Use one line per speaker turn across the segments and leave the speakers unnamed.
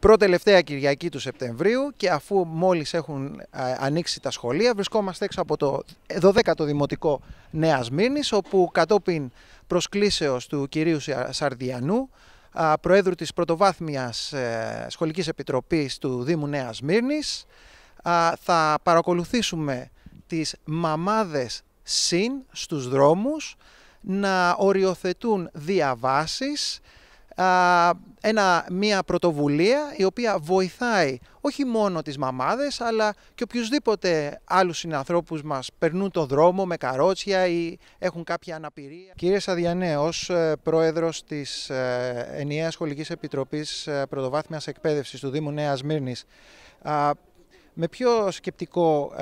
Προτελευταία Κυριακή του Σεπτεμβρίου και αφού μόλις έχουν ανοίξει τα σχολεία βρισκόμαστε έξω από το 12ο Δημοτικό Νέας Μύρνης όπου κατόπιν προσκλήσεως του κυρίου Σαρδιανού Προέδρου της Πρωτοβάθμιας ε, Σχολικής Επιτροπής του Δήμου Νέας Μύρνης θα παρακολουθήσουμε τις μαμάδες συν στους δρόμους να οριοθετούν διαβάσεις ένα, μια πρωτοβουλία η οποία βοηθάει όχι μόνο τις μαμάδες αλλά και οποιουσδήποτε άλλους συνανθρώπους μας περνούν το δρόμο με καρότσια ή έχουν κάποια αναπηρία. Κύριε Σαδιανέ, ως ε, πρόεδρος της ε, Ενιαίας Σχολικής Επιτροπής ε, Πρωτοβάθμιας Εκπαίδευσης του Δήμου Νέας Μύρνης, με ποιο σκεπτικό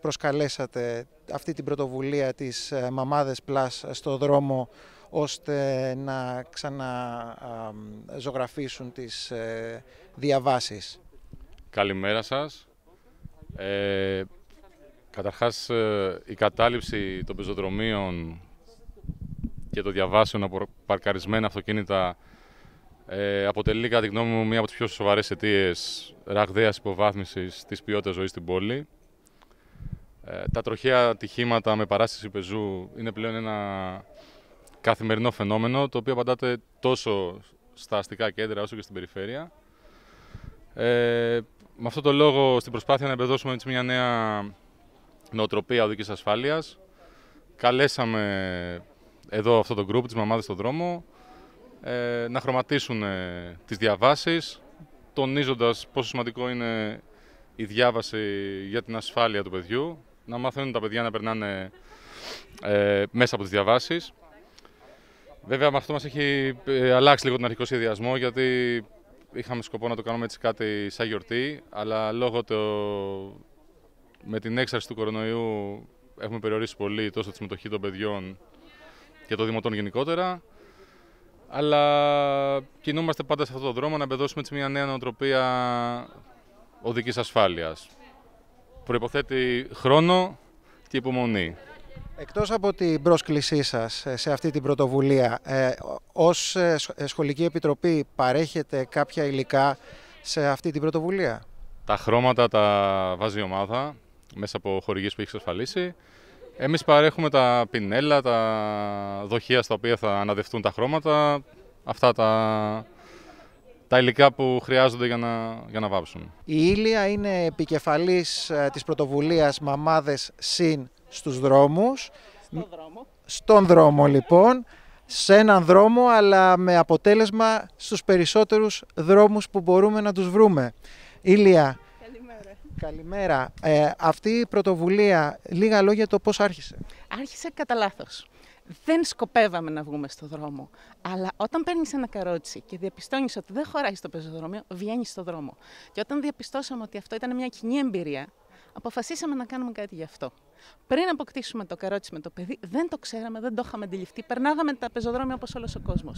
προσκαλέσατε αυτή την πρωτοβουλία της Μαμάδες πλάς στο δρόμο ώστε να ξαναζωγραφίσουν τις ε, διαβάσεις.
Καλημέρα σας. Ε, καταρχάς, ε, η κατάληψη των πεζοδρομίων και των διαβάσεων από παρκαρισμένα αυτοκίνητα ε, αποτελεί, κατά τη γνώμη μου, μία από τις πιο σοβαρές αιτίες ραγδαίας υποβάθμισης της ποιότητας ζωής στην πόλη. Ε, τα τροχαία ατυχήματα με παράσταση πεζού είναι πλέον ένα καθημερινό φαινόμενο το οποίο απαντάται τόσο στα αστικά κέντρα όσο και στην περιφέρεια. Ε, με αυτό το λόγο στην προσπάθεια να εμπεδώσουμε μια νέα νοοτροπία οδικής ασφάλειας καλέσαμε εδώ αυτό το γκρουπ τις μαμάδες στον δρόμο ε, να χρωματίσουν ε, τις διαβάσεις τονίζοντας πόσο σημαντικό είναι η διάβαση για την ασφάλεια του παιδιού να μάθουν τα παιδιά να περνάνε ε, μέσα από τις διαβάσεις Βέβαια, με αυτό μας έχει ε, αλλάξει λίγο τον αρχικό σχεδιασμό, γιατί είχαμε σκοπό να το κάνουμε έτσι κάτι σαν γιορτή, αλλά λόγω το... με την έξαρση του κορονοϊού έχουμε περιορίσει πολύ τόσο τη συμμετοχή των παιδιών και των δημοτών γενικότερα. Αλλά κινούμαστε πάντα σε αυτόν τον δρόμο να εμπεδώσουμε έτσι μια νέα νοοτροπία οδικής ασφάλειας. Προϋποθέτει χρόνο και υπομονή.
Εκτός από την πρόσκλησή σας ε, σε αυτή την πρωτοβουλία, ε, ως ε, Σχολική Επιτροπή παρέχετε κάποια υλικά σε αυτή την πρωτοβουλία.
Τα χρώματα τα βάζει η ομάδα μέσα από χορηγίες που έχει εξασφαλίσει. Εμείς παρέχουμε τα πινέλα, τα δοχεία στα οποία θα αναδευτούν τα χρώματα, αυτά τα, τα υλικά που χρειάζονται για να, για να βάψουν.
Η Ήλια είναι επικεφαλής της πρωτοβουλίας Μαμάδες ΣΥΝ στους δρόμους. Στον δρόμο. λοιπόν, σε έναν δρόμο αλλά με αποτέλεσμα στους περισσότερους δρόμους που μπορούμε να τους βρούμε. Ήλια, καλημέρα.
καλημέρα.
Ε, αυτή η πρωτοβουλία, λίγα λόγια το πώς άρχισε.
Άρχισε κατά λάθος. Δεν σκοπεύαμε να βγούμε στο δρόμο. Αλλά όταν παίρνεις ένα καρότσι και διαπιστώνεις ότι δεν χωράει στο πεζοδρόμιο, βγαίνεις στο δρόμο. Και όταν διαπιστώσαμε ότι αυτό ήταν μια κοινή εμπειρία, αποφασίσαμε να κάνουμε κάτι γι' αυτό. Πριν αποκτήσουμε το καρότσι με το παιδί, δεν το ξέραμε, δεν το είχαμε αντιληφθεί. Περνάγαμε τα πεζοδρόμια όπως όλος ο κόσμος.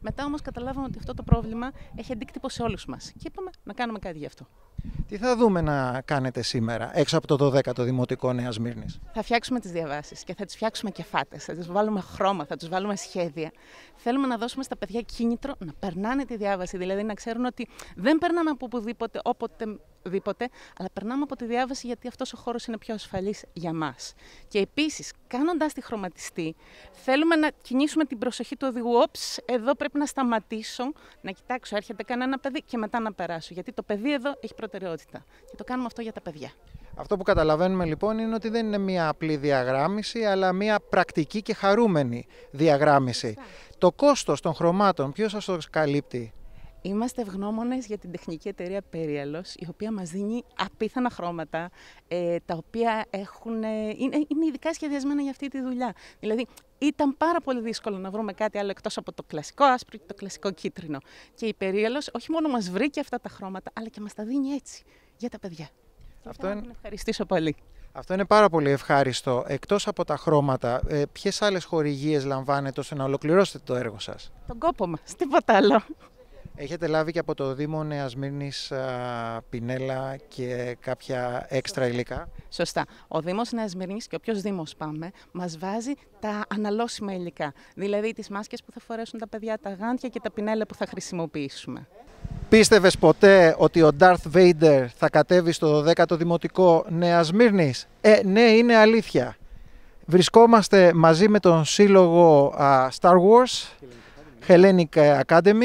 Μετά όμως καταλάβαμε ότι αυτό το πρόβλημα έχει αντίκτυπο σε όλους μας. Και είπαμε να κάνουμε κάτι γι' αυτό.
Τι θα δούμε να κάνετε σήμερα έξω από το 12ο Δημοτικό Νέας Μύρνης.
Θα φτιάξουμε τις διαβάσεις και θα τις φτιάξουμε και φάτες. Θα τις βάλουμε χρώμα, θα τους βάλουμε σχέδια. Θέλουμε να δώσουμε στα παιδιά κίνητρο να περνάνε τη διάβαση. Δηλαδή να ξέρουν ότι δεν περνάμε από οπουδήποτε, όποτε αλλά περνάμε από τη διάβαση γιατί αυτός ο χώρος είναι πιο ασφαλής για μας. Και επίσης, κάνοντας τη χρωματιστή, θέλουμε να κινήσουμε την προσοχή του οδηγού. Όψ, εδώ πρέπει να σταματήσω, να κοιτάξω, έρχεται κανένα παιδί και μετά να περάσω. Γιατί το παιδί εδώ έχει προτεραιότητα. Και το κάνουμε αυτό για τα παιδιά.
Αυτό που καταλαβαίνουμε λοιπόν είναι ότι δεν είναι μία απλή διαγράμμιση, αλλά μία πρακτική και χαρούμενη διαγράμμιση. Το κόστος των χρωμάτων ποιος σας το καλύπτει,
Είμαστε ευγνώμονες για την τεχνική εταιρεία Πέριαλο, η οποία μας δίνει απίθανα χρώματα, ε, τα οποία έχουν, ε, είναι, είναι ειδικά σχεδιασμένα για αυτή τη δουλειά. Δηλαδή, ήταν πάρα πολύ δύσκολο να βρούμε κάτι άλλο εκτός από το κλασικό άσπρο και το κλασικό κίτρινο. Και η Πέριαλο όχι μόνο μας βρήκε αυτά τα χρώματα, αλλά και μας τα δίνει έτσι για τα παιδιά. Αυτό θα είναι... να ευχαριστήσω πολύ. Αυτό είναι πάρα
πολύ ευχάριστο. Εκτός από τα χρώματα, ε, Ποιες άλλες άλλες χορηγίες λαμβάνετε ώστε να ολοκληρώσετε το έργο σας. Τον κόπο μας, τίποτα άλλο. Έχετε λάβει και από το Δήμο Νέας
πινέλα και κάποια έξτρα υλικά. Σωστά. Ο Δήμος Νέας Μύρνης και όποιος Δήμος πάμε μας βάζει τα αναλώσιμα υλικά. Δηλαδή τις μάσκες που θα φορέσουν τα παιδιά, τα γάντια και τα πινέλα που θα χρησιμοποιήσουμε.
Πίστευες ποτέ ότι ο Darth Vader θα κατέβει στο 12ο Δημοτικό Νεα Ε, ναι, είναι αλήθεια. Βρισκόμαστε μαζί με τον σύλλογο Star Wars, Hellenic Academy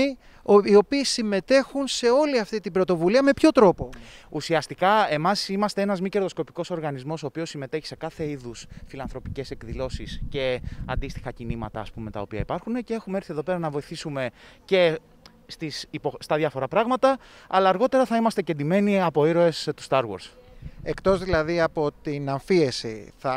οι οποίοι συμμετέχουν σε όλη αυτή την πρωτοβουλία. Με ποιο τρόπο.
Ουσιαστικά, εμάς είμαστε ένας μη κερδοσκοπικός οργανισμός, ο οποίος συμμετέχει σε κάθε είδους φιλανθρωπικές εκδηλώσεις και αντίστοιχα κινήματα, ας πούμε, τα οποία υπάρχουν. Και έχουμε έρθει εδώ πέρα να βοηθήσουμε και στις, στα διάφορα πράγματα, αλλά αργότερα
θα είμαστε κεντυμένοι από ήρωες του Star Wars. Εκτός δηλαδή από την αμφίεση, θα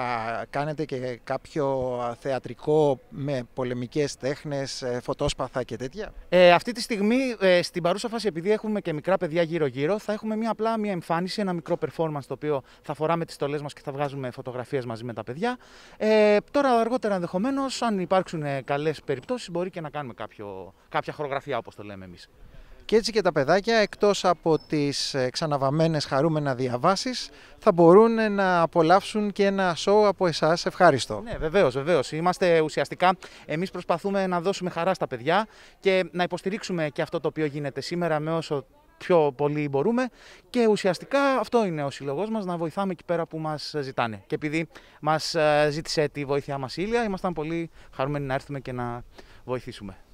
κάνετε και κάποιο θεατρικό με πολεμικές τέχνες, ε, φωτόσπαθα και τέτοια. Ε, αυτή τη στιγμή, ε, στην παρούσα φάση, επειδή έχουμε και μικρά παιδιά
γύρω-γύρω, θα έχουμε μια απλά μια εμφάνιση, ένα μικρό performance το οποίο θα φοράμε τις στολές μας και θα βγάζουμε φωτογραφίες μαζί με τα παιδιά. Ε, τώρα αργότερα ενδεχομένως, αν υπάρξουν καλές περιπτώσεις, μπορεί και να κάνουμε κάποιο, κάποια χορογραφία όπως το λέμε εμείς.
Και έτσι και τα παιδάκια εκτός από τις ε, ξαναβαμμένες χαρούμενα διαβάσεις θα μπορούν ε, να απολαύσουν και ένα σοου από εσάς ευχάριστο. Ναι βεβαίως, βεβαίως. Είμαστε ουσιαστικά, εμείς προσπαθούμε να
δώσουμε χαρά στα παιδιά και να υποστηρίξουμε και αυτό το οποίο γίνεται σήμερα με όσο πιο πολύ μπορούμε και ουσιαστικά αυτό είναι ο σύλλογό μας να βοηθάμε εκεί πέρα που μας ζητάνε. Και επειδή μας ε, ζήτησε τη βοήθειά μας η Ήλια, ήμασταν πολύ χαρούμενοι να έρθουμε και να βοηθήσουμε.